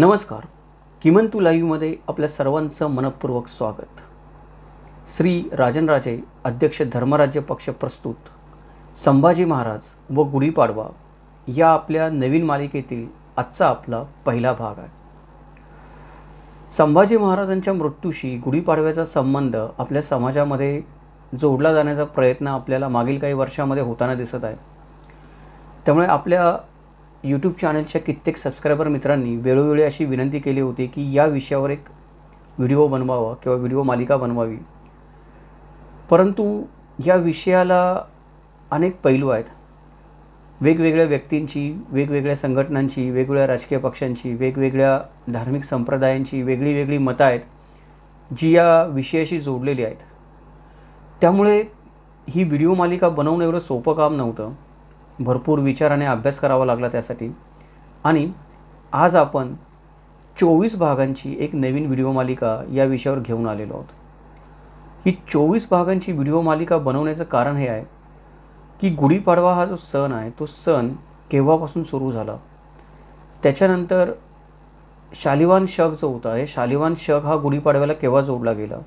नमस्कार किमंतू लाईव्हमध्ये आपल्या सर्वांचं मनपूर्वक स्वागत श्री राजनराजे अध्यक्ष धर्मराज्य पक्ष प्रस्तुत संभाजी महाराज व गुढीपाडवा या आपल्या नवीन मालिकेतील आजचा आपला पहिला भाग आहे संभाजी महाराजांच्या मृत्यूशी गुढीपाडव्याचा संबंध आपल्या समाजामध्ये जोडला जाण्याचा प्रयत्न आपल्याला मागील काही वर्षामध्ये होताना दिसत आहे त्यामुळे आपल्या यूट्यूब चॅनलच्या कित्येक सबस्क्रायबर मित्रांनी वेळोवेळी अशी विनंती केली होती की या विषयावर एक व्हिडिओ बनवावा किंवा व्हिडिओ मालिका बनवावी परंतु या विषयाला अनेक पैलू आहेत वेगवेगळ्या व्यक्तींची वेगवेगळ्या संघटनांची वेगवेगळ्या राजकीय पक्षांची वेगवेगळ्या धार्मिक संप्रदायांची वेगळी वेगळी मतं आहेत जी या विषयाशी जोडलेली आहेत त्यामुळे ही व्हिडिओ मालिका बनवणं एवढं सोपं काम नव्हतं भरपूर विचाराने अभ्यास करावा लागला त्यासाठी आणि आज आपण चोवीस भागांची एक नवीन व्हिडिओ मालिका या विषयावर घेऊन आलेलो आहोत ही चोवीस भागांची व्हिडिओ मालिका बनवण्याचं कारण हे आहे की गुढीपाडवा हा जो सण आहे तो सण केव्हापासून सुरू झाला त्याच्यानंतर शालिवान शक जो होता हे शालिवान शक हा गुढीपाडव्याला केव्हा जोडला गेला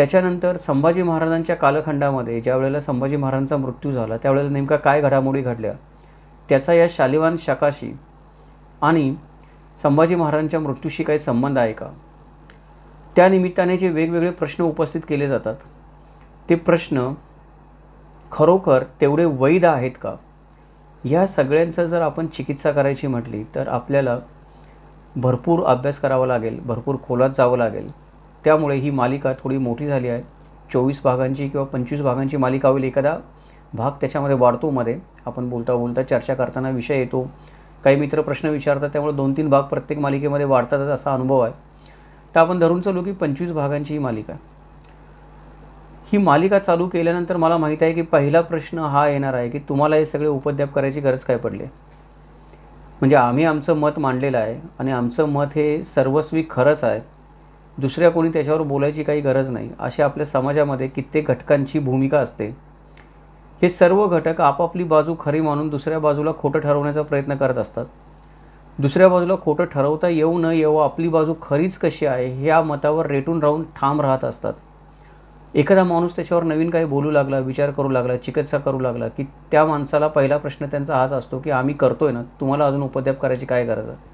त्याच्यानंतर संभाजी महाराजांच्या कालखंडामध्ये ज्या वेळेला संभाजी महाराजांचा मृत्यू झाला त्यावेळेला नेमका काय घडामोडी घडल्या त्याचा या शालिवान शाखाशी आणि संभाजी महाराजांच्या मृत्यूशी काही संबंध आहे का त्यानिमित्ताने जे वेगवेगळे प्रश्न उपस्थित केले जातात ते प्रश्न खरोखर तेवढे वैध आहेत का या सगळ्यांचं जर आपण चिकित्सा करायची म्हटली तर आपल्याला भरपूर अभ्यास करावा लागेल भरपूर खोलात जावं लागेल त्यामुळे ही मालिका थोडी मोठी झाली आहे चोवीस भागांची किंवा पंचवीस भागांची मालिका होईल एखादा भाग त्याच्यामध्ये वाढतो मध्ये आपण बोलता बोलता चर्चा करताना विषय येतो काही मित्र प्रश्न विचारतात त्यामुळे दोन तीन भाग प्रत्येक मालिकेमध्ये वाढतातच असा अनुभव आहे तर आपण धरून चालू की पंचवीस भागांची ही मालिका ही मालिका चालू केल्यानंतर मला माहीत आहे की पहिला प्रश्न हा येणार आहे की तुम्हाला हे सगळे उपद्याप करायची गरज काय पडली म्हणजे आम्ही आमचं मत मांडलेलं आहे आणि आमचं मत हे सर्वस्वी खरंच आहे दुसऱ्या कोणी त्याच्यावर बोलायची काही गरज नाही अशा आपल्या समाजामध्ये कित्येक घटकांची भूमिका असते हे सर्व घटक आपापली बाजू खरी मानून दुसऱ्या बाजूला खोटं ठरवण्याचा प्रयत्न करत असतात दुसऱ्या बाजूला खोटं ठरवता येऊ न येऊ आपली बाजू खरीच कशी आहे ह्या मतावर रेटून राहून ठाम राहत असतात एखादा माणूस त्याच्यावर नवीन काही बोलू लागला विचार करू लागला चिकित्सा करू लागला की त्या माणसाला पहिला प्रश्न त्यांचा हाच असतो की आम्ही करतोय ना तुम्हाला अजून उपद्याप करायची काय गरज आहे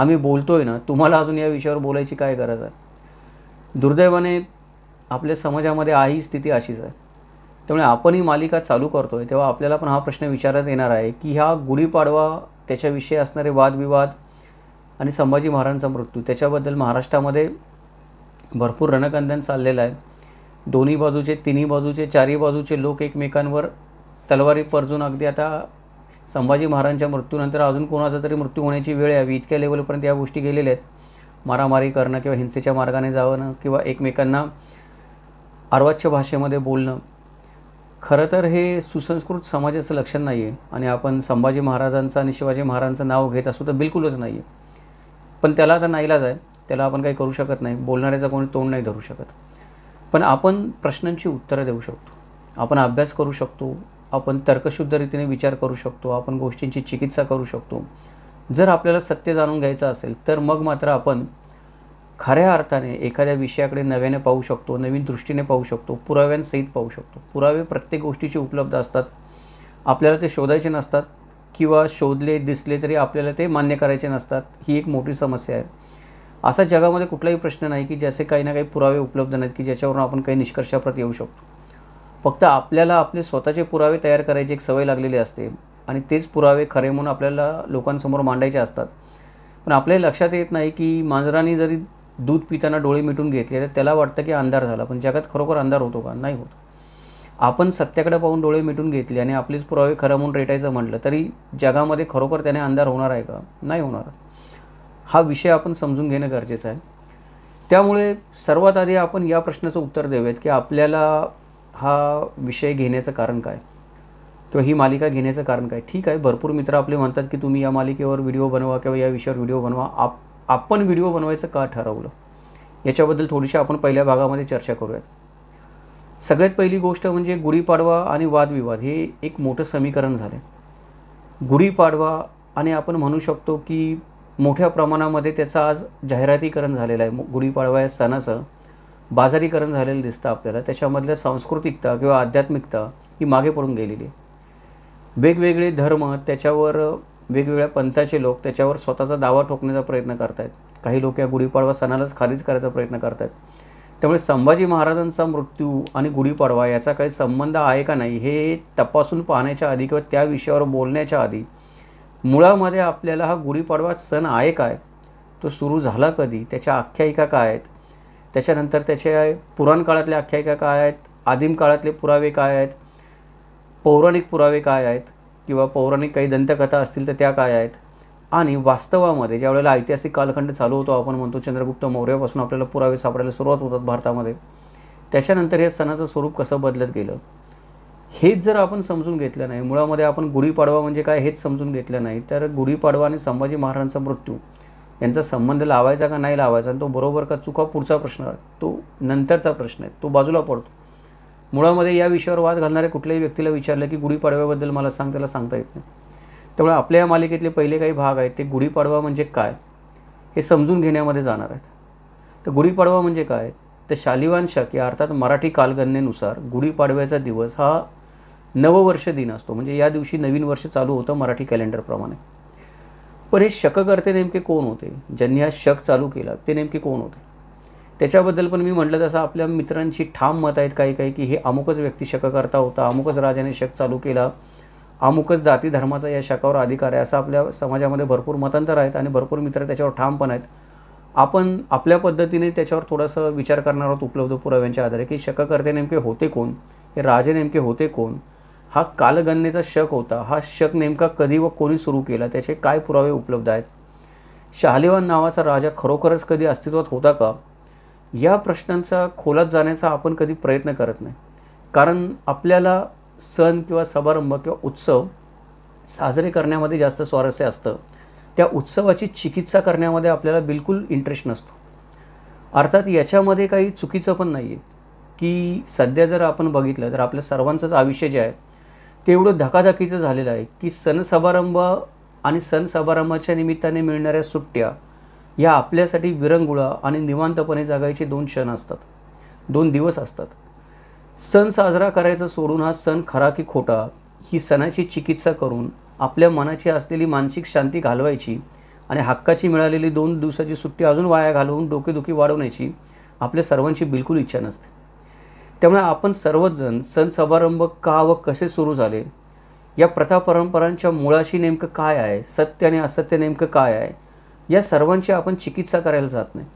आम्ही बोलतोय ना तुम्हाला अजून या विषयावर बोलायची काय गरज आहे दुर्दैवाने आपल्या समाजामध्ये ही स्थिती अशीच आहे त्यामुळे आपण ही मालिका चालू करतो आहे तेव्हा आपल्याला पण हा प्रश्न विचारण्यात येणार आहे की ह्या गुढीपाडवा त्याच्याविषयी असणारे वादविवाद आणि संभाजी महाराजांचा मृत्यू त्याच्याबद्दल महाराष्ट्रामध्ये भरपूर रणकंदन चाललेलं आहे दोन्ही बाजूचे तिन्ही बाजूचे चारही बाजूचे लोक एकमेकांवर तलवारी परजून अगदी आता संभाजी महाराजांच्या मृत्यूनंतर अजून कोणाचा तरी मृत्यू होण्याची वेळ यावी इतक्या लेवलपर्यंत या गोष्टी गेलेल्या आहेत मारामारी करणं किंवा हिंसेच्या मार्गाने जावणं किंवा एकमेकांना अर्वाच्य भाषेमध्ये बोलणं खरं तर हे सुसंस्कृत समाजाचं लक्षण नाही आहे आणि आपण संभाजी महाराजांचं आणि शिवाजी महाराजांचं नाव घेत असू तर बिलकुलच नाही आहे पण त्याला आता नाईलाज आहे त्याला आपण काही करू शकत नाही बोलणाऱ्याचं कोणी तोंड नाही धरू शकत पण आपण प्रश्नांची उत्तरं देऊ शकतो आपण अभ्यास करू शकतो आपण तर्कशुद्ध रीतीने विचार करू शकतो आपण गोष्टींची चिकित्सा करू शकतो जर आपल्याला सत्य जाणून घ्यायचं असेल तर मग मात्र आपण खऱ्या अर्थाने एखाद्या विषयाकडे नव्याने पाहू शकतो नवीन दृष्टीने पाहू शकतो पुराव्यांसहित पाहू शकतो पुरावे प्रत्येक गोष्टीचे उपलब्ध असतात आपल्याला ते शोधायचे नसतात किंवा शोधले दिसले तरी आपल्याला ते मान्य करायचे नसतात ही एक मोठी समस्या आहे असा जगामध्ये कुठलाही प्रश्न नाही की ज्याचे काही ना काही पुरावे उपलब्ध नाहीत की ज्याच्यावरून आपण काही निष्कर्षाप्रत येऊ शकतो फक्त आपल्याला आपले स्वतःचे पुरावे तयार करायची एक सवय लागलेली असते आणि तेच पुरावे खरे म्हणून आपल्याला लोकांसमोर मांडायचे असतात पण आपल्या लक्षात येत नाही की मांजरांनी जरी दूध पिताना डोळे मिटून घेतले तर त्याला वाटतं की अंधार झाला पण जगात खरोखर अंधार होतो का नाही होत आपण सत्याकडे पाहून डोळे मिटून घेतले आणि आपलेच पुरावे खरं म्हणून रेटायचं म्हटलं तरी जगामध्ये खरोखर त्याने अंधार होणार आहे का नाही होणार हा विषय आपण समजून घेणं गरजेचं आहे त्यामुळे सर्वात आधी आपण या प्रश्नाचं उत्तर देऊयात की आपल्याला हा विषय घेण्याचं कारण काय किंवा ही मालिका घेण्याचं कारण काय ठीक आहे भरपूर मित्र आपले म्हणतात की तुम्ही या मालिकेवर व्हिडिओ बनवा किंवा या विषयावर व्हिडिओ बनवा आप आपण व्हिडिओ बनवायचं का ठरवलं याच्याबद्दल थोडीशी आपण पहिल्या भागामध्ये चर्चा करूयात सगळ्यात पहिली गोष्ट म्हणजे गुढीपाडवा आणि वादविवाद हे एक मोठं समीकरण झालं गुढीपाडवा आणि आपण म्हणू शकतो की मोठ्या प्रमाणामध्ये त्याचं आज जाहिरातीकरण झालेलं आहे गुढीपाडवा या सणाचं बाजारीकरण झालेलं दिसतं आपल्याला त्याच्यामधल्या सांस्कृतिकता किंवा आध्यात्मिकता ही मागे पडून गेलेली आहे वेगवेगळे धर्म त्याच्यावर वेगवेगळ्या पंथाचे लोक त्याच्यावर स्वतःचा दावा ठोकण्याचा प्रयत्न करत आहेत काही लोक या गुढीपाडवा सणालाच खालीच करायचा प्रयत्न करत आहेत त्यामुळे संभाजी महाराजांचा मृत्यू आणि गुढीपाडवा याचा काही संबंध आहे का नाही हे तपासून पाहण्याच्या आधी किंवा त्या विषयावर बोलण्याच्या आधी मुळामध्ये आपल्याला हा गुढीपाडवा सण आहे काय तो सुरू झाला कधी त्याच्या आख्यायिका काय आहेत त्याच्यानंतर त्याचे पुराण काळातल्या आख्यायिका काय आहेत आदिम काळातले पुरावे काय आहेत पौराणिक पुरावे काय आहेत किंवा पौराणिक काही दंतकथा असतील तर त्या काय आहेत आणि वास्तवामध्ये ज्या वेळेला ऐतिहासिक कालखंड चालू होतो आपण म्हणतो चंद्रगुप्त मौर्यापासून आपल्याला पुरावे सापडायला सुरुवात होतात भारतामध्ये त्याच्यानंतर हे सणाचं स्वरूप कसं बदलत गेलं हेच जर आपण समजून घेतलं नाही मुळामध्ये आपण गुढीपाडवा म्हणजे काय हेच समजून घेतलं नाही तर गुढीपाडवा आणि संभाजी महाराजांचा मृत्यू यांचा संबंध लावायचा का नाही लावायचा आणि तो बरोबर का चुका पुढचा प्रश्न आहे तो नंतरचा प्रश्न आहे तो बाजूला पडतो मुळामध्ये या विषयावर वाद घालणाऱ्या कुठल्याही व्यक्तीला विचारलं की गुढीपाडव्याबद्दल मला सांग त्याला सांगता येत नाही त्यामुळे आपल्या या मालिकेतले पहिले काही भाग आहेत ते गुढीपाडवा म्हणजे काय हे समजून घेण्यामध्ये जाणार आहेत तर गुढीपाडवा म्हणजे काय तर शालिवान शक अर्थात मराठी कालगणनेनुसार गुढीपाडव्याचा दिवस हा नववर्ष दिन असतो म्हणजे या दिवशी नवीन वर्ष चालू होतं मराठी कॅलेंडरप्रमाणे पण हे शककर्ते नेमके कोण होते ज्यांनी हा शक चालू केला ते नेमके कोण होते त्याच्याबद्दल पण मी म्हटलं तसं आपल्या मित्रांची ठाम मत आहेत काही काही की हे अमुकच व्यक्ती शककर्ता होता अमुकच राजाने शक चालू केला अमुकच जाती धर्माचा या शकावर अधिकार आहे असं आपल्या समाजामध्ये भरपूर मतांतर आहेत आणि भरपूर मित्र त्याच्यावर ठाम पण आहेत आपण आपल्या पद्धतीने त्याच्यावर थोडासा विचार करणार आहोत उपलब्ध पुराव्यांच्या आधारे की शककर्ते नेमके होते कोण हे राजे नेमके होते कोण हा कालगणनेचा शक होता हा शक नेमका कधी व कोणी सुरू केला त्याचे काय पुरावे उपलब्ध आहेत शाहलेवान नावाचा राजा खरोखरच कधी अस्तित्वात होता का या प्रश्नांचा खोलात जाण्याचा आपण कधी प्रयत्न करत नाही कारण आपल्याला सण किंवा समारंभ किंवा उत्सव साजरे करण्यामध्ये जास्त स्वारस्य असतं त्या उत्सवाची चिकित्सा करण्यामध्ये आपल्याला बिलकुल इंटरेस्ट नसतो अर्थात याच्यामध्ये काही चुकीचं पण नाही आहे की सध्या जर आपण बघितलं तर आपल्या सर्वांचंच आयुष्य जे आहे तेवढं धकाधकीचं झालेलं आहे की सण समारंभ आणि सण समारंभाच्या निमित्ताने मिळणाऱ्या सुट्ट्या या आपल्यासाठी विरंगुळा आणि निवांतपणे जगायचे दोन क्षण असतात दोन दिवस असतात सण साजरा करायचं सोडून हा सण खरा की खोटा ही सणाची चिकित्सा करून आपल्या मनाची असलेली मानसिक शांती घालवायची आणि हक्काची मिळालेली दोन दिवसाची सुट्टी अजून वाया घालवून डोकेदुखी वाढवण्याची आपल्या सर्वांची बिलकुल इच्छा नसते त्यामुळे आपण सर्वजण सण समारंभ का व कसे सुरू झाले या प्रथा परंपरांच्या मुळाशी नेमकं काय आहे सत्य आणि असत्य नेमकं काय आहे या सर्वांची आपण चिकित्सा करायला जात नाही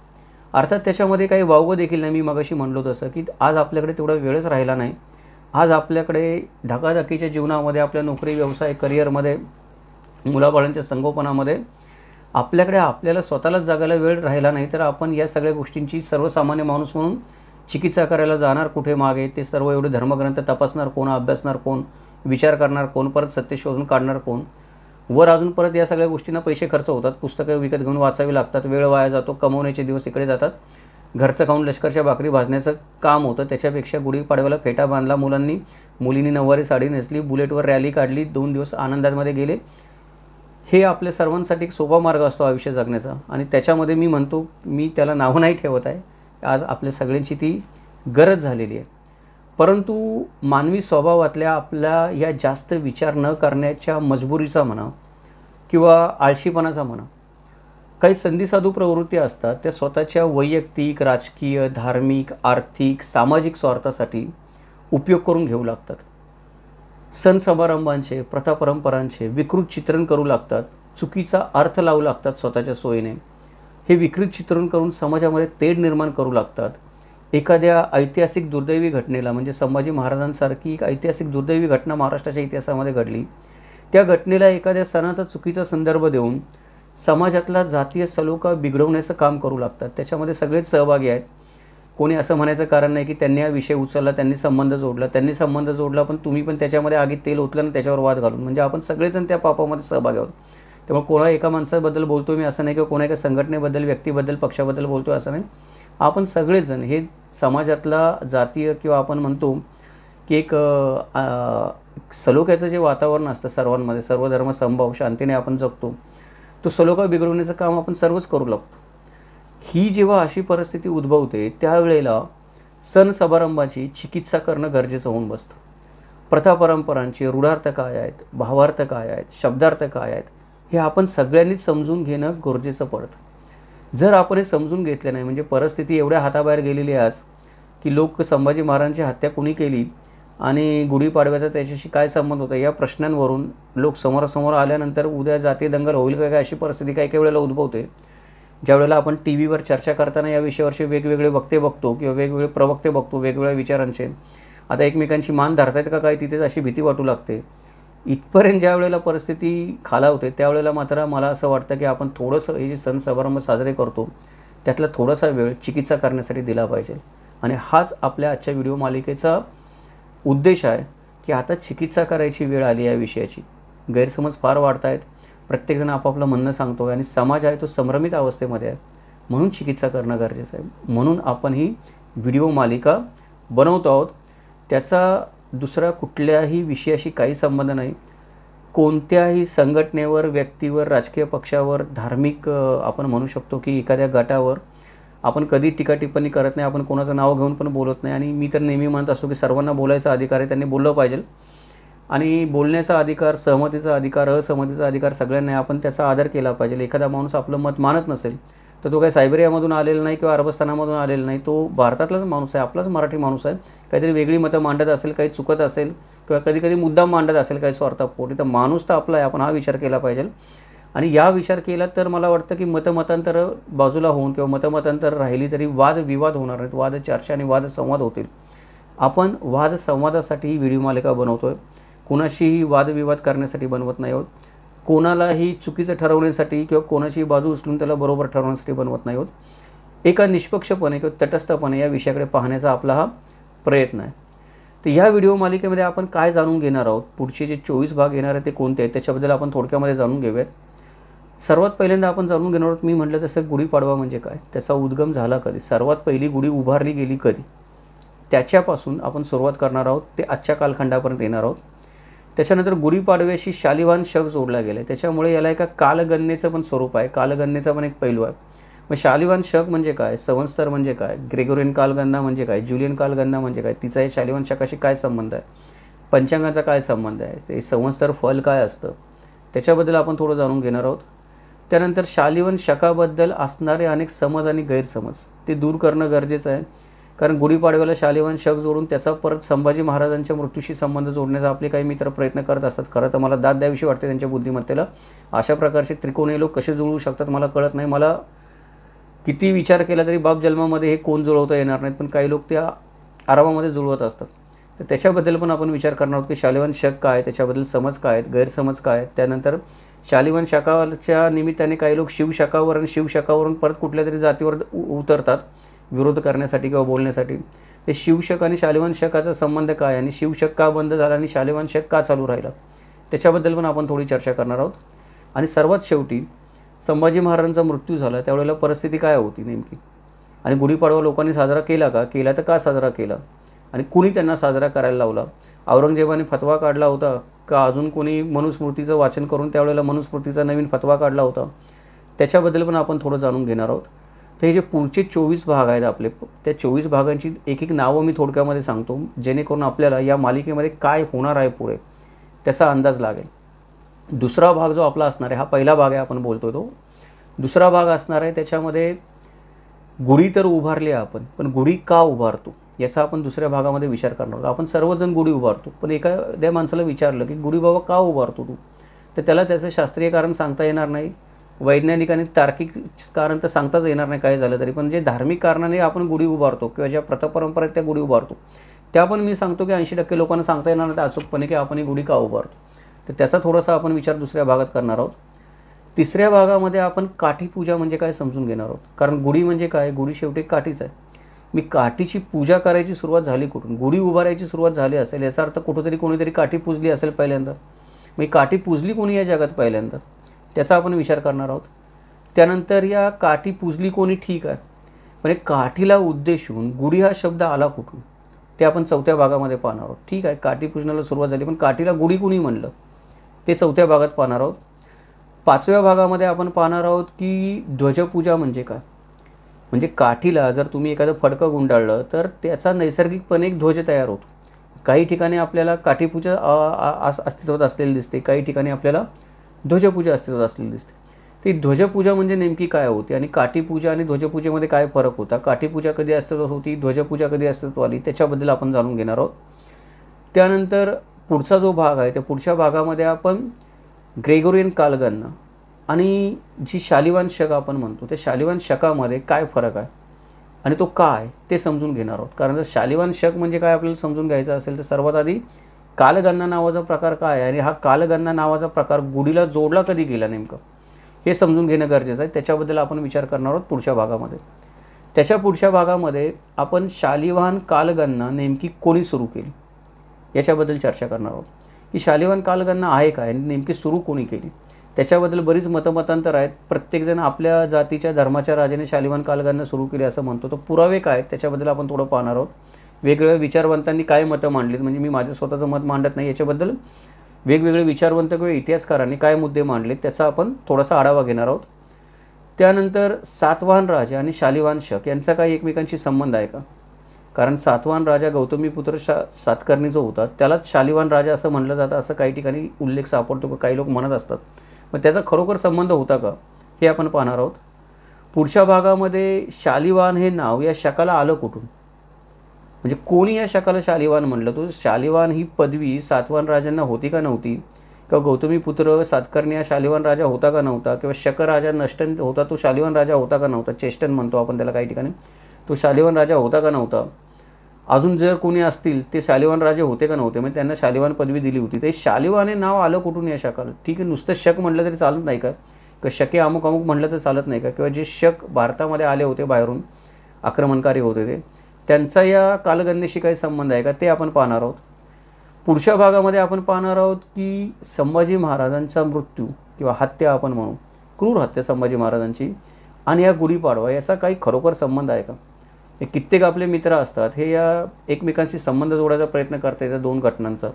अर्थात त्याच्यामध्ये काही वावगं देखील नाही मी मगाशी म्हणलो तसं की आज आपल्याकडे तेवढा वेळच राहिला नाही आज आपल्याकडे धकाधकीच्या जीवनामध्ये आपल्या नोकरी व्यवसाय करिअरमध्ये मुलाबाळांच्या संगोपनामध्ये आपल्याकडे आपल्याला स्वतःलाच जगायला वेळ राहिला नाही तर आपण या सगळ्या गोष्टींची सर्वसामान्य माणूस म्हणून चिकित्सा करायला जाणार कुठे मागे ते सर्व एवढे धर्मग्रंथ तपासणार कोण अभ्यासणार कोण विचार करणार कोण परत सत्य शोधून काढणार कोण वर अजून परत या सगळ्या गोष्टींना पैसे खर्च होतात पुस्तकं विकत घेऊन वाचावी लागतात वेळ वाया जातो कमवण्याचे दिवस इकडे जातात घरचं खाऊन लष्करच्या भाकरी भाजण्याचं काम होतं त्याच्यापेक्षा गुढीपाडव्याला फेटा बांधला मुलांनी मुलींनी नववारी साडी नेसली बुलेटवर रॅली काढली दोन दिवस आनंदामध्ये गेले हे आपल्या सर्वांसाठी एक सोपा मार्ग असतो आयुष्य जगण्याचा आणि त्याच्यामध्ये मी म्हणतो मी त्याला नाव नाही ठेवत आहे आज आपल्या सगळ्यांची ती गरज झालेली आहे परंतु मानवी स्वभावातल्या आपल्या या जास्त विचार न करण्याच्या मजबुरीचा म्हणा किंवा आळशीपणाचा म्हणा काही संधीसाधू प्रवृत्ती असतात त्या स्वतःच्या वैयक्तिक राजकीय धार्मिक आर्थिक सामाजिक स्वार्थासाठी उपयोग करून घेऊ लागतात सण समारंभांचे प्रथा परंपरांचे विकृत चित्रण करू लागतात चुकीचा अर्थ लावू लागतात स्वतःच्या सोयीने हे विकृत चित्रण करून समाजामध्ये तेढ निर्माण करू लागतात एखाद्या ऐतिहासिक दुर्दैवी घटनेला म्हणजे संभाजी महाराजांसारखी एक ऐतिहासिक दुर्दैवी घटना महाराष्ट्राच्या इतिहासामध्ये घडली त्या घटनेला एखाद्या सणाचा चुकीचा संदर्भ देऊन समाजातला जातीय सलोखा बिघडवण्याचं काम करू लागतात त्याच्यामध्ये सगळेच सहभागी आहेत कोणी असं म्हणायचं कारण नाही की त्यांनी हा विषय उचलला त्यांनी संबंध जोडला त्यांनी संबंध जोडला पण तुम्ही पण त्याच्यामध्ये आगीत तेल ओतलं आणि त्याच्यावर वाद घालून म्हणजे आपण सगळेजण त्या पापामध्ये सहभागी आहोत तेव्हा कोणा एका माणसाबद्दल बोलतो मी असं नाही किंवा कोणा एका संघटनेबद्दल व्यक्तीबद्दल पक्षाबद्दल बोलतो असं नाही आपण सगळेजण हे समाजातला जातीय किंवा आपण म्हणतो की एक सलोख्याचं जे वातावरण असतं सर्वांमध्ये सर्व धर्म संभव शांतीने आपण जगतो तो सलोखा बिघडवण्याचं काम आपण सर्वच करू लागतो ही जेव्हा अशी परिस्थिती उद्भवते त्यावेळेला सण समारंभाची चिकित्सा करणं गरजेचं होऊन बसतं प्रथा परंपरांचे रूढार्थ काय आहेत भावार्थ काय आहेत शब्दार्थ काय आहेत हे आपण सगळ्यांनीच समजून घेणं गरजेचं पडतं जर आपण हे समजून घेतलं नाही म्हणजे परिस्थिती एवढ्या हाताबाहेर गेलेली आज की लोक संभाजी महाराजांची हत्या कोणी केली आणि गुढीपाडव्याचा त्याच्याशी काय संबंध होता या प्रश्नांवरून लोक समोरासमोर आल्यानंतर उद्या जाती दंगल होईल का काय अशी परिस्थिती काही काही वेळेला उद्भवते ज्या वेळेला आपण टी व्हीवर चर्चा करताना या विषयावरचे वेगवेगळे वक्ते बघतो किंवा वेगवेगळे प्रवक्ते बघतो वेगवेगळ्या विचारांचे आता एकमेकांशी मान धरतायत का काय तिथेच अशी भीती वाटू लागते इथपर्यंत ज्या वेळेला परिस्थिती खालावते त्यावेळेला मात्र मला असं वाटतं की आपण थोडंसं हे जे सण समारंभ साजरे करतो त्यातला थोडासा वेळ चिकित्सा करण्यासाठी दिला पाहिजे आणि हाच आपल्या आजच्या व्हिडिओ मालिकेचा उद्देश आहे की आता चिकित्सा करायची वेळ आली या विषयाची गैरसमज फार वाढत आहेत प्रत्येकजण आपापलं म्हणणं सांगतो आणि समाज आहे तो संभ्रमित अवस्थेमध्ये आहे म्हणून चिकित्सा करणं गरजेचं आहे म्हणून आपण ही व्हिडिओ मालिका बनवतो आहोत त्याचा दुसरा कुठल्याही विषयाशी काही संबंध नाही कोणत्याही संघटनेवर व्यक्तीवर राजकीय पक्षावर धार्मिक आपण म्हणू शकतो की एखाद्या गटावर आपण कधी टीकाटिप्पणी करत नाही आपण कोणाचं नाव घेऊन पण बोलत नाही आणि मी तर नेहमी म्हणत असतो की सर्वांना बोलायचा अधिकार आहे त्यांनी बोललं पाहिजे आणि बोलण्याचा अधिकार सहमतीचा अधिकार असहमतीचा अधिकार सगळ्यांना आपण त्याचा आदर केला पाहिजे एखादा माणूस आपलं मत मानत नसेल तर तो काही सायबेरियामधून आलेला नाही किंवा अरबस्थानामधून आलेला नाही तो भारतातलाच माणूस आहे आपलाच मराठी माणूस आहे काहीतरी वेगळी मतं मांडत असेल काही चुकत असेल किंवा कधी कधी मुद्दाम मांडत असेल काही स्वार्थापोटी तर माणूस तर आपला आहे आपण हा विचार केला पाहिजे आणि या विचार केला तर मला वाटतं की मतमतांतर बाजूला होऊन किंवा मतमतांतर राहिली तरी वाद विवाद होणार आहेत वाद चर्चा आणि वाद संवाद होतील आपण वाद संवादासाठी व्हिडिओ मालिका बनवतो आहे कुणाशीही वादविवाद करण्यासाठी बनवत नाही आहोत कोणालाही चुकीचं ठरवण्यासाठी किंवा कोणाची बाजू उचलून त्याला बरोबर ठरवण्यासाठी बनवत नाही होत एका निष्पक्षपणे किंवा तटस्थपणे या विषयाकडे पाहण्याचा आपला हा प्रयत्न आहे तर ह्या व्हिडिओ मालिकेमध्ये आपण काय जाणून घेणार आहोत पुढचे जे चोवीस भाग येणार आहेत ते कोणते आहेत त्याच्याबद्दल आपण थोडक्यामध्ये जाणून घेऊयात सर्वात पहिल्यांदा आपण जाणून घेणार आहोत मी म्हटलं तसं गुढीपाडवा म्हणजे काय त्याचा उद्गम झाला कधी सर्वात पहिली गुढी उभारली गेली कधी त्याच्यापासून आपण सुरुवात करणार आहोत ते आजच्या कालखंडापर्यंत येणार आहोत त्याच्यानंतर गुढीपाडव्याशी शालिवान शक जोडला गेला त्याच्यामुळे याला एका कालगणनेचं पण स्वरूप आहे कालगणनेचा पण एक पैलू आहे मग शालिवान शक म्हणजे काय संवस्तर म्हणजे काय ग्रेगोरियन कालगणना म्हणजे काय ज्युलियन कालगणना म्हणजे काय तिचा हे शालिवान शकाशी काय संबंध आहे पंचांगाचा काय संबंध आहे ते संवस्तर फल काय असतं त्याच्याबद्दल आपण थोडं जाणून घेणार आहोत त्यानंतर शालिवन शकाबद्दल असणारे अनेक समज आणि गैरसमज ते दूर करणं गरजेचं आहे कारण गुढीपाडव्याला शालिवान शक जोडून त्याचा परत संभाजी महाराजांच्या मृत्यूशी संबंध जोडण्याचा आपले काही मित्र प्रयत्न करत असतात खरं तर मला दाद द्यावीशी वाटते त्यांच्या बुद्धिमत्तेला अशा प्रकारचे त्रिकोणी लोक कसे जुळवू शकतात मला कळत नाही मला किती विचार केला तरी बाप जन्मामध्ये हे कोण जुळवता येणार नाहीत पण काही लोक त्या आरामामध्ये जुळवत असतात तर त्याच्याबद्दल पण आपण विचार करणार आहोत की शालिवान शक काय त्याच्याबद्दल समज काय आहेत गैरसमज काय आहेत त्यानंतर शालिवान शाखाच्या निमित्ताने काही लोक शिवशाखावर आणि शिवशाखावरून परत कुठल्या तरी जातीवर उतरतात विरोध करण्यासाठी किंवा बोलण्यासाठी ते शिवशक आणि शालिवान शकाचा संबंध काय आणि शिवशक का बंद झाला आणि शालिवान शक का चालू राहिला त्याच्याबद्दल पण आपण थोडी चर्चा करणार आहोत आणि सर्वात शेवटी संभाजी महाराजांचा मृत्यू झाला त्यावेळेला परिस्थिती काय होती नेमकी आणि गुढीपाडवा लोकांनी साजरा केला का केला तर का साजरा केला आणि कुणी त्यांना साजरा करायला लावला औरंगजेबाने फतवा काढला होता का अजून कोणी मनुस्मृतीचं वाचन करून त्यावेळेला मनुस्मृतीचा नवीन फतवा काढला होता त्याच्याबद्दल पण आपण थोडं जाणून घेणार आहोत तर हे जे पुढचे चोवीस भाग आहेत आपले त्या चोवीस भागांची एक एक नावं मी थोडक्यामध्ये सांगतो जेणेकरून आपल्याला या मालिकेमध्ये काय होणार आहे पुढे त्याचा अंदाज लागेल दुसरा भाग जो आपला असणार आहे हा पहिला भाग आहे आपण बोलतो तो दुसरा भाग असणार आहे त्याच्यामध्ये गुढी तर उभारली आहे आपण पण गुढी का उभारतो याचा आपण दुसऱ्या भागामध्ये विचार करणार आहोत आपण सर्वजण गुढी उभारतो पण एखाद्या माणसाला विचारलं की गुढीबाबा बाबा का उभारतो तू तर त्याला त्याचं शास्त्रीय कारण सांगता येणार नाही वैज्ञानिक आणि तार्किक कारण तर सांगताच येणार नाही काय झालं तरी पण जे धार्मिक कारणाने आपण गुढी उभारतो किंवा ज्या प्रथा परंपरा त्या गुढी उभारतो त्या पण मी सांगतो की ऐंशी टक्के लोकांना सांगता येणार नाही अचूकपणे की आपण ही गुढी का उभारतो तर त्याचा थोडासा आपण विचार दुसऱ्या भागात करणार आहोत तिसऱ्या भागामध्ये आपण काठी पूजा म्हणजे काय समजून घेणार आहोत कारण गुढी म्हणजे काय गुढी शेवटी काठीच आहे मी काठीची पूजा करायची सुरुवात झाली कुठून गुढी उभारायची सुरुवात झाली असेल याचा अर्थ कुठंतरी कोणीतरी काठी पूजली असेल पहिल्यांदा मी काठी पूजली कोणी या जगात पहिल्यांदा त्याचा आपण विचार करणार आहोत त्यानंतर या काठी पुजली कोणी ठीक आहे म्हणजे काठीला उद्देशून गुढी हा शब्द आला कुठून ते आपण चौथ्या भागामध्ये पाहणार आहोत ठीक आहे काठी पुजण्याला सुरुवात झाली पण काठीला गुढी कुणी म्हणलं ते चौथ्या भागात पाहणार आहोत पाचव्या भागामध्ये आपण पाहणार आहोत की ध्वजपूजा म्हणजे काय म्हणजे काठीला जर तुम्ही एखादं फडकं गुंडाळलं तर त्याचा नैसर्गिकपणे एक ध्वज तयार होतो काही ठिकाणी आपल्याला काठीपूजा अस्तित्वात असलेली दिसते काही ठिकाणी आपल्याला ध्वजपूजा अस्तित्वात असलेली दिसते ती ध्वजपूजा म्हणजे नेमकी काय होती आणि काठीपूजा आणि ध्वजपूजेमध्ये काय फरक होता काठीपूजा कधी अस्तित्वात होती ध्वजपूजा कधी अस्तित्वात आली त्याच्याबद्दल आपण जाणून घेणार आहोत त्यानंतर पुढचा जो भाग आहे त्या पुढच्या भागामध्ये आपण ग्रेगोरियन कालगन आणि जी शालिवान शक आपण म्हणतो त्या शालिवान शकामध्ये काय फरक आहे आणि तो काय ते समजून घेणार आहोत कारण जर शालिवान शक म्हणजे काय आपल्याला समजून घ्यायचं असेल तर सर्वात आधी कालगन्ना नावाचा प्रकार काय आहे आणि हा कालगन्ना नावाचा प्रकार गुढीला जोडला कधी गेला नेमकं हे समजून घेणं गरजेचं आहे त्याच्याबद्दल आपण विचार करणार आहोत पुढच्या भागामध्ये त्याच्या पुढच्या भागामध्ये आपण शालिवाहन कालगणना नेमकी कोणी सुरू केली याच्याबद्दल चर्चा करणार आहोत की शालिवाहन कालगणना आहे काय नेमकी सुरू कोणी केली त्याच्याबद्दल बरीच मतमतांतर आहेत प्रत्येकजण आपल्या जातीच्या धर्माच्या राजाने शालिवाहन कालगणना सुरू केली असं म्हणतो तर पुरावे काय त्याच्याबद्दल आपण थोडं पाहणार आहोत वेगवेगळ्या विचारवंतांनी काय मतं मांडलीत म्हणजे मी माझं स्वतःचं मत मांडत नाही याच्याबद्दल वेगवेगळे विचारवंत किंवा इतिहासकारांनी काय मुद्दे मांडले त्याचा आपण थोडासा आढावा घेणार आहोत त्यानंतर सातवाहन राजा आणि शालिवान शक यांचा काही एकमेकांशी संबंध आहे का कारण सातवाहन राजा गौतमीपुत्र शा सातकर्णी जो होता त्यालाच शालिवान राजा असं म्हणलं जातं असं काही ठिकाणी उल्लेख सापडतो काही लोक म्हणत असतात मग त्याचा खरोखर संबंध होता का हे आपण पाहणार आहोत पुढच्या भागामध्ये शालिवान हे नाव या शकाला आलं कुठून म्हणजे कोणी या शकाला शालिवान म्हटलं तो शालिवान ही पदवी सातवान राजांना होती का नव्हती किंवा गौतमी पुत्र सातकर्णी हा शालिवान राजा होता का नव्हता किंवा शक राजा नष्टन होता तो शालिवान राजा होता का नव्हता चेष्टन म्हणतो आपण त्याला काही ठिकाणी तो शालिवान राजा होता का नव्हता अजून जर कोणी असतील ते शालिवान राजे होते का नव्हते म्हणजे त्यांना शालिवान पदवी दिली होती ते शालिवान हे नाव आलं कुठून या शकाल ठीक आहे नुसतं शक म्हटलं तरी चालत नाही का किंवा शके अमुक अमुक म्हटलं तर चालत नाही का किंवा जे शक भारतामध्ये आले होते बाहेरून आक्रमणकारी होते ते त्यांचा या कालगणनेशी काही संबंध आहे का ते आपण पाहणार आहोत पुढच्या भागामध्ये आपण पाहणार आहोत की संभाजी महाराजांचा मृत्यू किंवा हत्या आपण म्हणू क्रूर हत्या संभाजी महाराजांची आणि या गुढीपाडवा याचा काही खरोखर संबंध आहे का कित्येक आपले मित्र असतात हे या एकमेकांशी संबंध जोडायचा प्रयत्न करता येतात दोन घटनांचा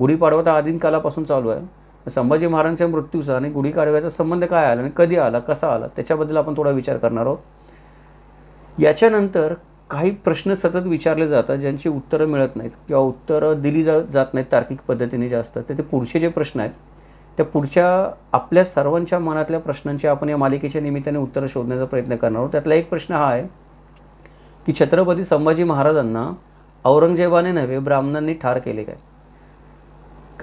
गुढीपाडवा तर आदिन कालापासून चालू आहे संभाजी महाराजांच्या मृत्यूचा आणि गुढीपाडव्याचा संबंध काय आला आणि कधी आला कसा आला त्याच्याबद्दल आपण थोडा विचार करणार आहोत याच्यानंतर काही प्रश्न सतत विचारले जातात ज्यांची उत्तरं मिळत नाहीत किंवा उत्तरं दिली जा जात नाहीत तार्किक पद्धतीने जास्त तर ते पुढचे जे प्रश्न आहेत त्या पुढच्या आपल्या सर्वांच्या मनातल्या प्रश्नांची आपण या मालिकेच्या निमित्ताने उत्तरं शोधण्याचा प्रयत्न करणार आहोत त्यातला एक प्रश्न हा आहे की छत्रपती संभाजी महाराजांना औरंगजेबाने नव्हे ब्राह्मणांनी ठार केले काय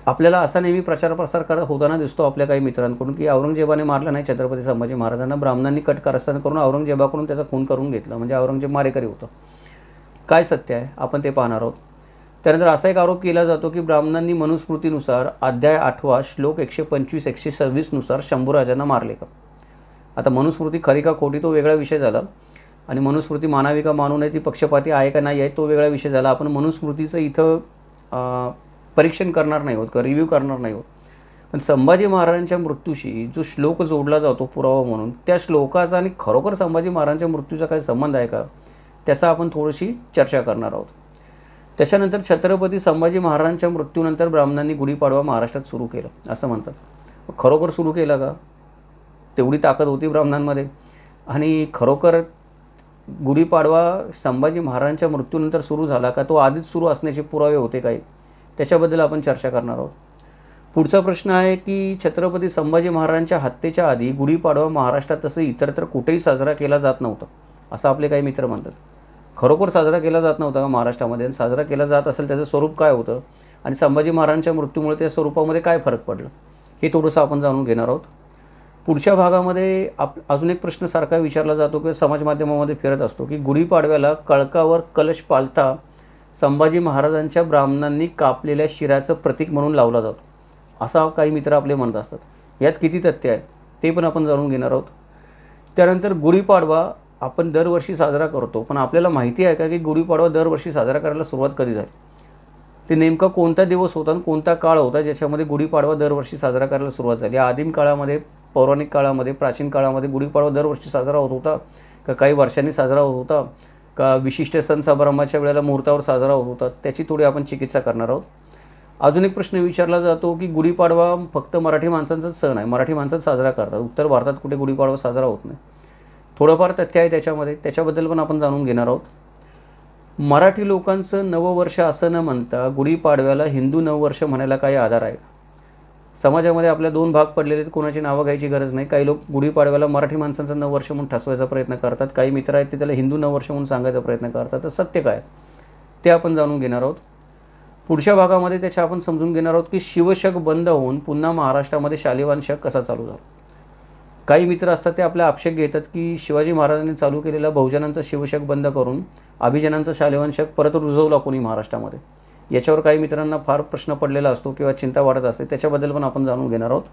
आपल्याला असा नेहमी प्रचार प्रसार करत होताना दिसतो आपल्या काही मित्रांकडून की औरंगजेबाने मारला नाही छत्रपती संभाजी महाराजांना ब्राह्मणांनी कट कारस्थान करून औरंगजेबाकडून त्याचा खून करून घेतला म्हणजे औरंगजेब मारेकरी होतं काय सत्य आहे आपण ते पाहणार आहोत त्यानंतर असा एक आरोप केला जातो की ब्राह्मणांनी मनुस्मृतीनुसार अध्याय आठवा श्लोक एकशे पंचवीस एकशे सव्वीसनुसार शंभूराजांना मारले का आता मनुस्मृती खरी का खोटी तो वेगळा विषय झाला आणि मनुस्मृती मानावी का मानू नये ती पक्षपाती आहे का नाही आहे तो वेगळा विषय झाला आपण मनुस्मृतीचं इथं परीक्षण करणार नाही होत का रिव्ह्यू करणार नाही होत पण संभाजी महाराजांच्या मृत्यूशी जो श्लोक जोडला जातो पुरावा म्हणून त्या श्लोकाचा आणि खरोखर संभाजी महाराजांच्या मृत्यूचा काही संबंध आहे का त्याचा आपण थोडीशी चर्चा करणार आहोत त्याच्यानंतर छत्रपती संभाजी महाराजांच्या मृत्यूनंतर ब्राह्मणांनी गुढीपाडवा महाराष्ट्रात सुरू केलं असं म्हणतात खरोखर सुरू केलं का तेवढी ताकद होती ब्राह्मणांमध्ये आणि खरोखर गुढीपाडवा संभाजी महाराजांच्या मृत्यूनंतर सुरू झाला का तो आधीच सुरू असण्याचे पुरावे होते काही त्याच्याबद्दल आपण चर्चा करणार आहोत पुढचा प्रश्न आहे की छत्रपती संभाजी महाराजांच्या हत्येच्या आधी गुढीपाडवा महाराष्ट्रात तसं इतरत्र कुठेही साजरा केला जात नव्हता असं आपले काही मित्र म्हणतात खरोखर साजरा केला जात नव्हता का महाराष्ट्रामध्ये आणि साजरा केला जात असेल त्याचं स्वरूप काय होतं आणि संभाजी महाराजांच्या मृत्यूमुळे त्या स्वरूपामध्ये काय फरक पडला हे थोडंसं आपण जाणून घेणार आहोत पुढच्या भागामध्ये आप अजून एक प्रश्न सारखा विचारला जातो किंवा समाज फिरत असतो की गुढीपाडव्याला कळकावर कलश पालता संभाजी महाराजांच्या ब्राह्मणांनी कापलेल्या शिराचं प्रतीक म्हणून लावला जातो असा काही मित्र आपले म्हणत असतात यात किती तथ्य आहे ते पण आपण जाणून घेणार आहोत त्यानंतर गुढीपाडवा आपण दरवर्षी साजरा करतो पण आपल्याला माहिती आहे का की गुढीपाडवा दरवर्षी साजरा करायला सुरुवात कधी झाली ते नेमका कोणता दिवस होता आणि कोणता काळ होता ज्याच्यामध्ये गुढीपाडवा दरवर्षी साजरा करायला सुरुवात झाली या आदिम काळामध्ये पौराणिक काळामध्ये प्राचीन काळामध्ये गुढीपाडवा दरवर्षी साजरा होत होता का काही वर्षांनी साजरा होत होता का विशिष्ट सण समारंभाच्या वेळेला मुहूर्तावर साजरा होत होतात त्याची थोडी आपण चिकित्सा करणार आहोत अजून एक प्रश्न विचारला जातो की गुढीपाडवा फक्त मराठी माणसांचाच सण आहे मराठी माणसाच साजरा करतात उत्तर भारतात कुठे गुढीपाडवा साजरा होत नाही थोडंफार तथ्य आहे त्याच्यामध्ये त्याच्याबद्दल पण आपण जाणून घेणार आहोत मराठी लोकांचं नववर्ष असं न म्हणता गुढीपाडव्याला हिंदू नववर्ष म्हणायला काही आधार आहे समाजामध्ये आपल्या दोन भाग पडलेले आहेत कोणाची नावं घ्यायची गरज नाही काही लोक गुढीपाडव्याला मराठी माणसांचं नऊ वर्ष म्हणून ठसवायचा प्रयत्न करतात काही मित्र आहेत ते त्याला हिंदू नऊ वर्ष म्हणून सांगायचा प्रयत्न करतात तर सत्य काय ते आपण जाणून घेणार आहोत पुढच्या भागामध्ये त्याच्या आपण समजून घेणार आहोत की शिवशक बंद होऊन पुन्हा महाराष्ट्रामध्ये शालिवान शक कसा चालू झाला काही मित्र असतात ते आपल्या आक्षेप घेतात की शिवाजी महाराजांनी चालू केलेला बहुजनांचा शिवशक बंद करून अभिजनांचा शालिवान शक परत रुजवला कोणी महाराष्ट्रामध्ये याच्यावर काही मित्रांना फार प्रश्न पडलेला असतो किंवा चिंता वाढत असते त्याच्याबद्दल पण आपण जाणून घेणार आहोत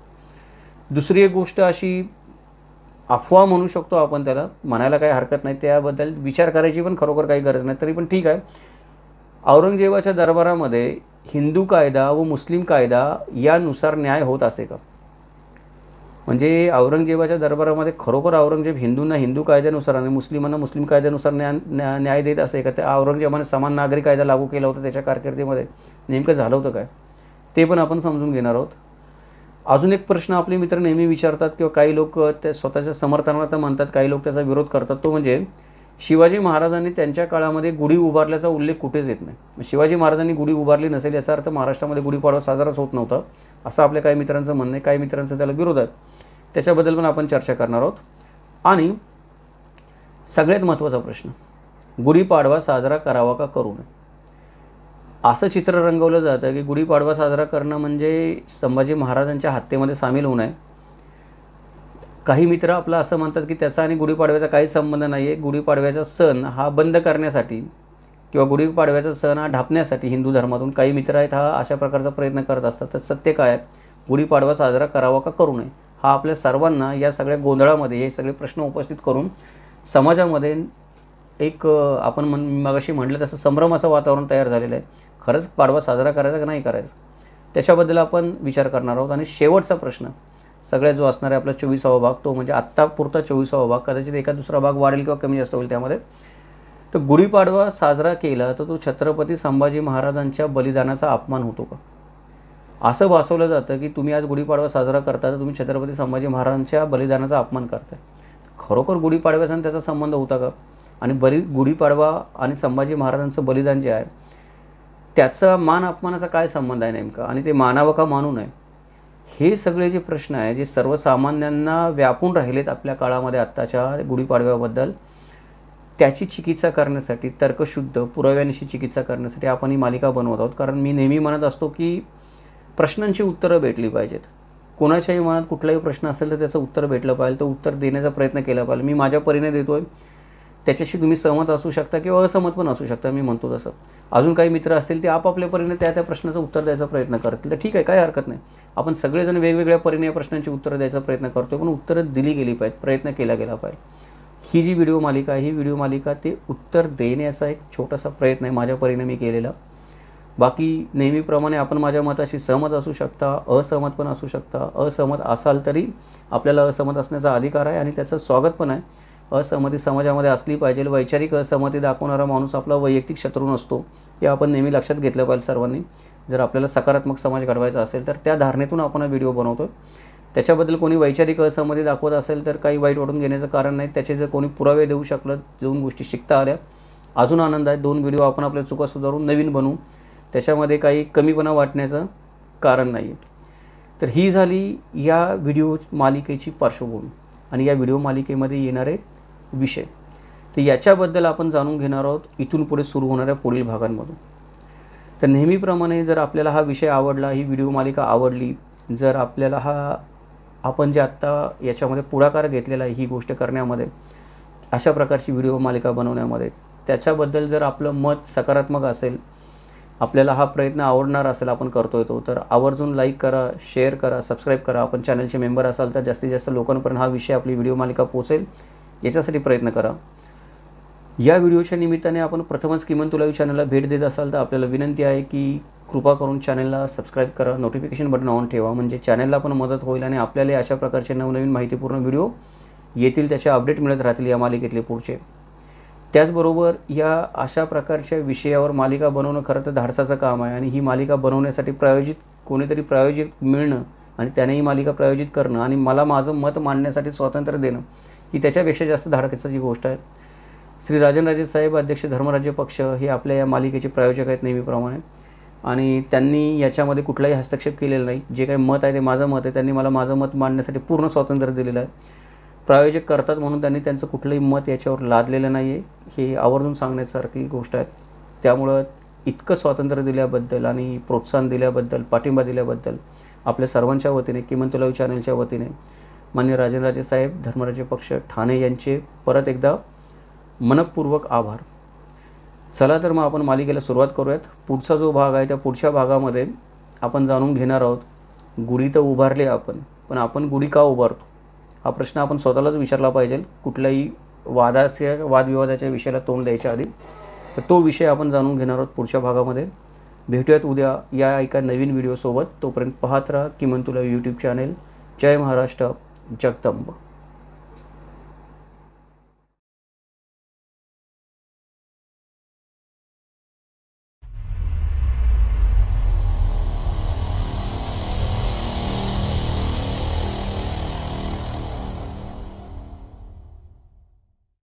दुसरी एक गोष्ट अशी अफवा म्हणू शकतो आपण त्याला म्हणायला काही हरकत नाही त्याबद्दल विचार करायची पण खरोखर काही गरज नाही तरी पण ठीक आहे औरंगजेबाच्या दरबारामध्ये हिंदू कायदा व मुस्लिम कायदा यानुसार न्याय होत असे का म्हणजे औरंगजेबाच्या दरबारामध्ये खरोखर औरंगजेब हिंदूंना हिंदू कायद्यानुसार आणि मुस्लिमांना मुस्लिम कायद्यानुसार न्या न्याय देत असे का त्या औरंगजेबाने समान नागरी कायदा लागू केला होता त्याच्या कारकिर्दीमध्ये नेमकं झालं होतं काय ते पण आपण समजून घेणार आहोत अजून एक प्रश्न आपले मित्र नेहमी विचारतात किंवा काही लोक त्या स्वतःच्या समर्थनार्थ म्हणतात काही लोक त्याचा विरोध करतात तो म्हणजे शिवाजी महाराजांनी त्यांच्या काळामध्ये गुढी उभारल्याचा उल्लेख कुठेच येत नाही शिवाजी महाराजांनी गुढी उभारली नसेल याचा अर्थ महाराष्ट्रामध्ये गुढीपाडवा साजराच होत नव्हता असं आपल्या काही मित्रांचं म्हणणं आहे काही मित्रांचं त्याला विरोध आहे त्याच्याबद्दल पण आपण चर्चा करणार आहोत आणि सगळ्यात महत्त्वाचा प्रश्न गुढीपाडवा साजरा करावा का करू नये असं चित्र रंगवलं जातं की गुढीपाडवा साजरा करणं म्हणजे संभाजी महाराजांच्या हत्येमध्ये सामील होणं आहे काही मित्र आपलं असं म्हणतात की त्याचा आणि गुढीपाडव्याचा काही संबंध नाही आहे गुढीपाडव्याचा सण हा बंद करण्यासाठी किंवा गुढीपाडव्याचा सण हा ढापण्यासाठी हिंदू धर्मातून काही मित्र आहेत हा अशा प्रकारचा प्रयत्न करत असतात तर सत्य काय आहे गुढीपाडवा साजरा करावा का करू नये हा आपल्या सर्वांना या सगळ्या गोंधळामध्ये हे सगळे प्रश्न उपस्थित करून समाजामध्ये एक आपण म्हण मगाशी म्हटलं तसं संभ्रमाचं वातावरण तयार झालेलं आहे खरंच पाडवा साजरा करायचा का नाही करायचा त्याच्याबद्दल आपण विचार करणार आहोत आणि शेवटचा प्रश्न सगळ्यात जो असणार आहे आपला चोवीसावा भाग तो म्हणजे आत्तापुरता चोवीसावा भाग कदाचित एका दुसरा भाग वाढेल किंवा कमी जास्त होईल त्यामध्ये तर गुढीपाडवा साजरा केला तर तो छत्रपती संभाजी महाराजांच्या बलिदानाचा अपमान होतो का असं भासवलं जातं की तुम्ही आज गुढीपाडवा साजरा करता तर तुम्ही छत्रपती संभाजी महाराजांच्या बलिदानाचा अपमान करताय खरोखर गुढीपाडव्याचा त्याचा संबंध होता का आणि बरी गुढीपाडवा आणि संभाजी महाराजांचं बलिदान जे आहे त्याचा मान अपमानाचा काय संबंध आहे नेमका आणि ते मानावं का मानू नये हे सगळे जे प्रश्न आहे जे सर्वसामान्यांना व्यापून राहिलेत आपल्या काळामध्ये आत्ताच्या गुढीपाडव्याबद्दल त्याची चिकित्सा करण्यासाठी तर्कशुद्ध पुराव्यांशी चिकित्सा करण्यासाठी आपण ही मालिका बनवत आहोत कारण मी नेहमी म्हणत असतो की प्रश्नांची उत्तरं भेटली पाहिजेत कोणाच्याही मनात कुठलाही प्रश्न असेल तर त्याचं उत्तर भेटलं पाहिजे तर उत्तर देण्याचा प्रयत्न केला पाहिजे मी माझ्या परीने देतो आहे त्याच्याशी तुम्ही सहमत असू शकता किंवा असहमत पण असू शकता मी म्हणतो तसं अजून काही मित्र असतील ते आपापल्या परीने त्या त्या प्रश्नाचं उत्तर द्यायचा प्रयत्न करतील तर ठीक आहे काही हरकत नाही आपण सगळेजण वेगवेगळ्या परीने प्रश्नांची उत्तरं द्यायचा प्रयत्न करतो पण उत्तरं दिली गेली पाहिजे प्रयत्न केला गेला पाहिजे ही जी व्हिडिओ मालिका ही व्हिडिओ मालिका ते उत्तर देण्याचा एक छोटासा प्रयत्न आहे माझ्या परीने मी केलेला बाकी नेहमीप्रमाणे आपण माझ्या मताशी सहमत असू शकता असहमत पण असू शकता असहमत असाल तरी आपल्याला असहमत असण्याचा अधिकार आहे आणि त्याचं स्वागत पण आहे असहमती समाजामध्ये असली पाहिजे वैचारिक असहमती दाखवणारा माणूस आपला वैयक्तिक शत्रू नसतो हे आपण नेहमी लक्षात घेतलं पाहिजे सर्वांनी जर आपल्याला सकारात्मक समाज घडवायचा असेल तर त्या धारणेतून आपण व्हिडिओ बनवतो त्याच्याबद्दल कोणी वैचारिक असहमती दाखवत असेल तर काही वाईट वाटून घेण्याचं कारण नाही त्याचे जर कोणी पुरावे देऊ शकलं दोन गोष्टी शिकता आल्या अजून आनंद आहे दोन व्हिडिओ आपण आपल्या चुका सुधारून नवीन बनवू त्याच्यामध्ये काही कमीपणा वाटण्याचं कारण नाही तर ही झाली या व्हिडिओ मालिकेची पार्श्वभूमी आणि या व्हिडिओ मालिकेमध्ये येणारे विषय तर याच्याबद्दल आपण जाणून घेणार आहोत इथून पुढे सुरू होणाऱ्या पुढील भागांमधून तर नेहमीप्रमाणे जर आपल्याला हा विषय आवडला ही व्हिडिओ मालिका आवडली जर आपल्याला हा आपण जे आत्ता याच्यामध्ये पुढाकार घेतलेला आहे ही गोष्ट करण्यामध्ये अशा प्रकारची व्हिडिओ मालिका बनवण्यामध्ये त्याच्याबद्दल जर आपलं मत सकारात्मक असेल आपल्याला हा प्रयत्न आवडणार असेल आपण करतो येतो तर आवर्जून लाईक करा शेअर करा सबस्क्राईब करा आपण चॅनलचे मेंबर असाल तर जास्तीत जास्त लोकांपर्यंत हा विषय आपली व्हिडिओ मालिका पोहोचेल याच्यासाठी प्रयत्न करा या व्हिडिओच्या निमित्ताने आपण प्रथमच किमन तुलावी चॅनलला भेट देत असाल तर आपल्याला विनंती आहे की कृपा करून चॅनलला सबस्क्राईब करा नोटिफिकेशन बटन ऑन ठेवा म्हणजे चॅनलला पण मदत होईल आणि आपल्याला अशा प्रकारचे नवनवीन माहितीपूर्ण व्हिडिओ येतील त्याचे अपडेट मिळत राहतील या मालिकेतले पुढचे त्याचबरोबर या अशा प्रकारच्या विषयावर मालिका बनवणं खरं तर धाडसाचं काम आहे आणि ही मालिका बनवण्यासाठी प्रायोजित कोणीतरी प्रायोजित मिळणं आणि त्याने ही मालिका प्रायोजित करणं आणि मला माझं मत मांडण्यासाठी स्वातंत्र्य देणं ही त्याच्यापेक्षा जास्त जी गोष्ट आहे श्री राजनराजे साहेब अध्यक्ष धर्मराज्य पक्ष हे आपल्या या मालिकेचे प्रायोजक आहेत नेहमीप्रमाणे आणि त्यांनी याच्यामध्ये कुठलाही हस्तक्षेप केलेला नाही जे काही मत आहे ते माझं मत आहे त्यांनी मला माझं मत मांडण्यासाठी पूर्ण स्वातंत्र्य दिलेलं आहे प्रायोजक करतात म्हणून त्यांनी त्यांचं कुठलंही मत याच्यावर लादलेलं नाही आहे हे आवर्जून सांगण्यासारखी गोष्ट आहे त्यामुळं इतकं स्वातंत्र्य दिल्याबद्दल आणि प्रोत्साहन दिल्याबद्दल पाठिंबा दिल्याबद्दल आपल्या सर्वांच्या वतीने किमान चॅनलच्या वतीने मान्य राजेंद्रराजे साहेब धर्मराजे पक्ष ठाणे यांचे परत एकदा मनपूर्वक आभार चला तर मग आपण मालिकेला सुरुवात करूयात पुढचा जो भाग आहे त्या पुढच्या भागामध्ये आपण जाणून घेणार आहोत गुढी तर उभारली आपण पण आपण गुढी का उभारतो हा प्रश्न आपण स्वतःलाच विचारला पाहिजे कुठल्याही वादाच्या वादविवादाच्या विषयाला तोंड द्यायच्या आधी तर तो विषय आपण जाणून घेणार आहोत पुढच्या भागामध्ये भेटूयात उद्या या एका नवीन व्हिडिओसोबत तोपर्यंत पाहत राहा किमान तुला यूट्यूब चॅनेल जय महाराष्ट्र जगदंब